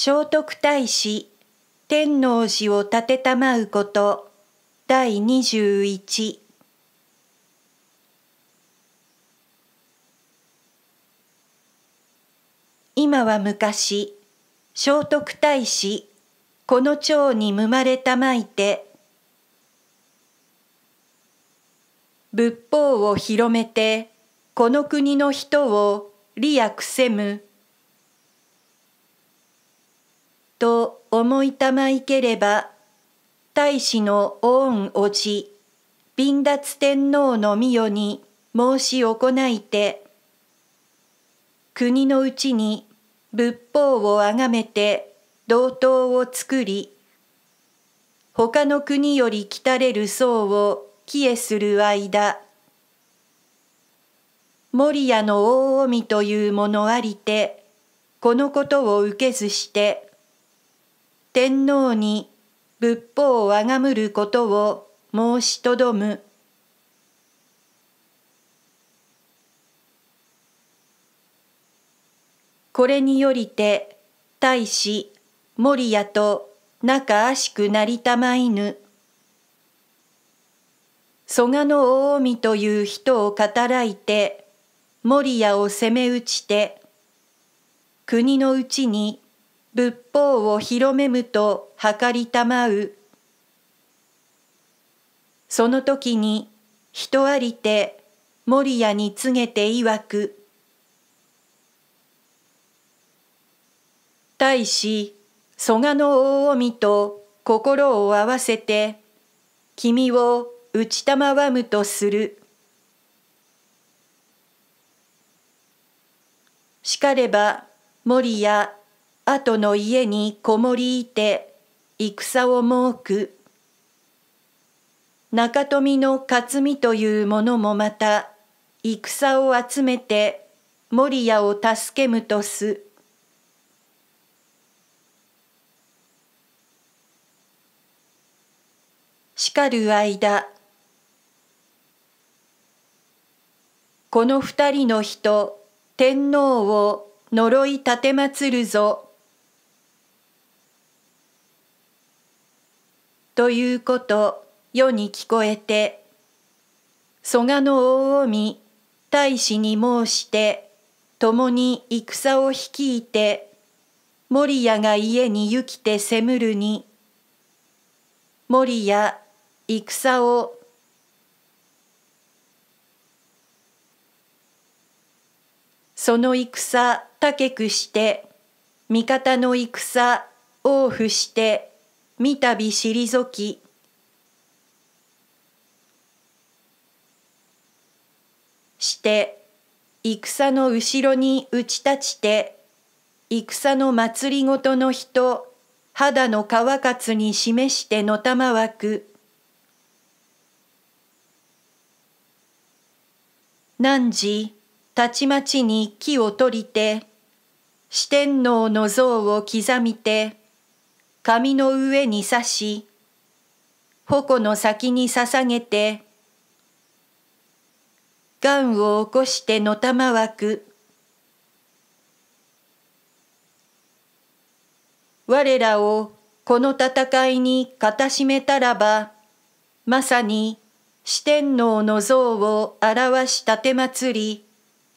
聖徳太子天皇寺を建てたまうこと第21今は昔聖徳太子この蝶に生まれたまいて仏法を広めてこの国の人を利益せむと思いたまいければ大使の御恩おじ貧奪天皇の御代に申し行いて国のうちに仏法をあがめて道東を作り他の国より来たれる僧を帰依する間守谷の大臣というものありてこのことを受けずして天皇に仏法をあがむることを申しとどむ。これによりて大使守屋と仲悪しくなりたまいぬ蘇我の大臣という人を語らいて守屋を攻め打ちて国のうちに仏法を広めむと計りたまうその時に人ありて守屋に告げていわく大使蘇我の大臣と心を合わせて君を打ちたまわむとするしかれば守屋後の家にこもりいて戦をもうく中富の克実という者もまた戦を集めて守屋を助けむとす。しかる間この二人の人天皇を呪い奉るぞということ世に聞こえて蘇我の大臣大使に申して共に戦を率いて守屋が家に行きてせむるに守屋戦をその戦高くして味方の戦往復して三度退きして戦の後ろに打ち立ちて戦の祭りごとの人肌の皮かつに示してのたまわく汝たちまちに木を取りて四天王の像を刻みて紙の上に刺し、矛の先に捧げて、癌を起こしてのたまわく。我らをこの戦いに固しめたらば、まさに四天王の像を表し立てまつり、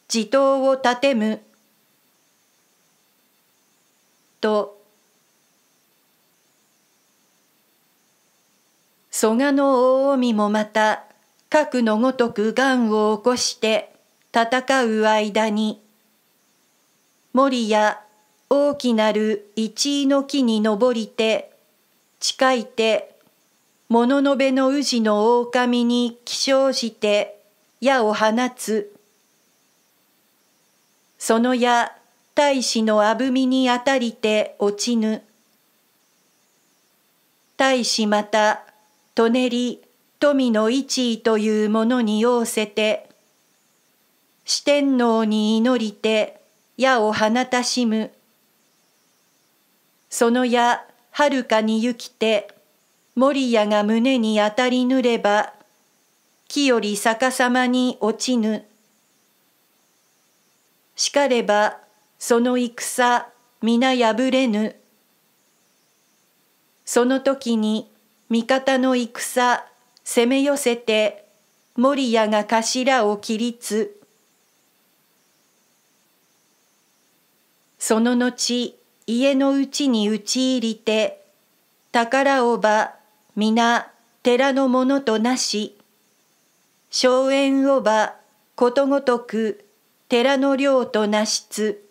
地頭を立てむ。と蘇我の大臣もまた、核のごとく癌を起こして戦う間に、森や大きなる一位の木に登りて、近いて、物のべの氏の狼に起床して、矢を放つ。その矢、大使のあぶみにあたりて落ちぬ。大使また、とねり富の一位というものに仰せて四天王に祈りて矢を放たしむその矢はるかに行きて守屋が胸に当たりぬれば木より逆さまに落ちぬしかればその戦皆破れぬその時に味方の戦攻め寄せて守屋が頭を切りつその後家のうちに討ち入りて宝をば皆寺のものとなし荘園をばことごとく寺の領となしつ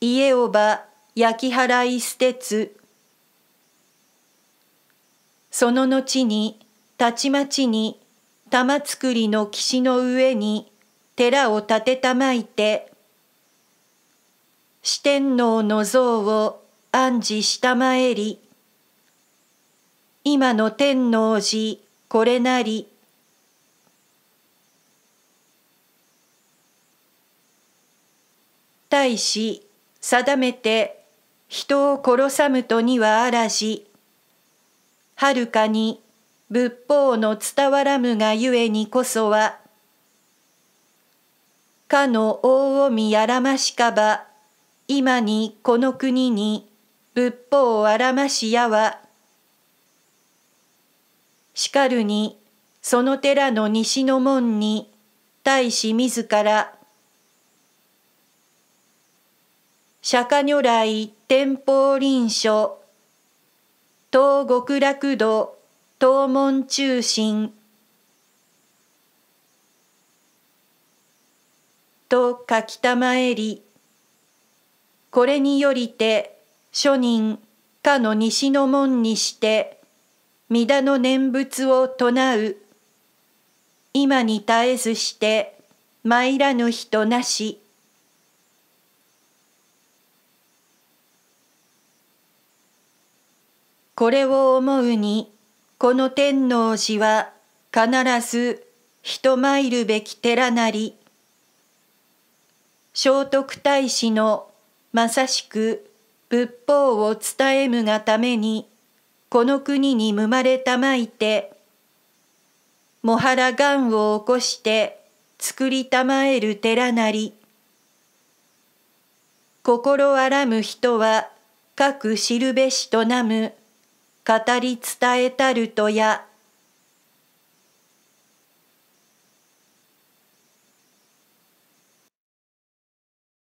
家をば焼き払い捨てつその後にたちまちに玉造りの岸の上に寺を建てたまいて四天王の像を暗示したまえり今の天王寺これなり大使定めて人を殺さむとにはあらじはるかに仏法の伝わらむがゆえにこそはかの大臣やらましかば今にこの国に仏法あらましやはしかるにその寺の西の門に大使自ら釈迦如来天保臨書東極楽土東門中心と書きたまえりこれによりて諸人かの西の門にして弥田の念仏を唱う今に絶えずして参らぬ人なしこれを思うにこの天皇寺は必ず人参るべき寺なり聖徳太子のまさしく仏法を伝えむがためにこの国に生まれたまいてもはらがんを起こして作りたまえる寺なり心あらむ人は各知るべしとなむ語り伝えたるとや